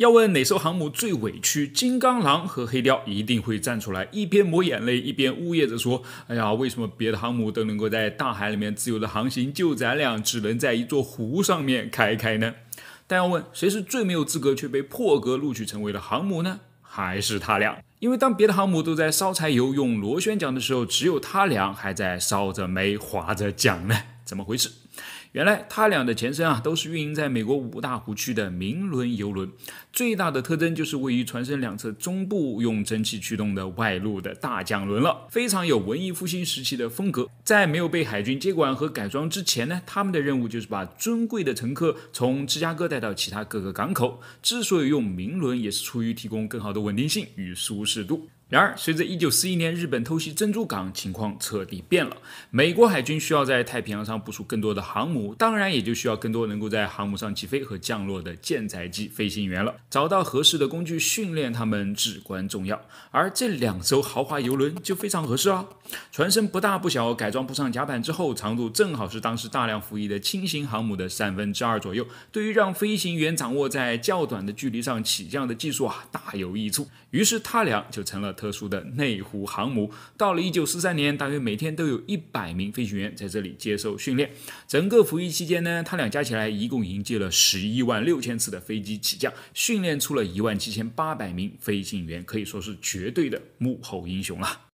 要问哪艘航母最委屈，金刚狼和黑雕一定会站出来，一边抹眼泪，一边呜咽着说：“哎呀，为什么别的航母都能够在大海里面自由的航行，就咱俩只能在一座湖上面开开呢？”但要问谁是最没有资格却被破格录取成为了航母呢？还是他俩？因为当别的航母都在烧柴油用螺旋桨的时候，只有他俩还在烧着煤划着桨呢。怎么回事？原来他俩的前身啊，都是运营在美国五大湖区的明轮游轮，最大的特征就是位于船身两侧中部用蒸汽驱动的外露的大桨轮了，非常有文艺复兴时期的风格。在没有被海军接管和改装之前呢，他们的任务就是把尊贵的乘客从芝加哥带到其他各个港口。之所以用明轮，也是出于提供更好的稳定性与舒适度。然而，随着一九四一年日本偷袭珍珠港，情况彻底变了。美国海军需要在太平洋上部署更多的航母，当然也就需要更多能够在航母上起飞和降落的舰载机飞行员了。找到合适的工具训练他们至关重要。而这两艘豪华游轮就非常合适啊！船身不大不小，改装不上甲板之后，长度正好是当时大量服役的轻型航母的三分之二左右，对于让飞行员掌握在较短的距离上起降的技术啊，大有益处。于是他俩就成了。特殊的内湖航母，到了一九四三年，大约每天都有一百名飞行员在这里接受训练。整个服役期间呢，他俩加起来一共迎接了十一万六千次的飞机起降，训练出了一万七千八百名飞行员，可以说是绝对的幕后英雄啊！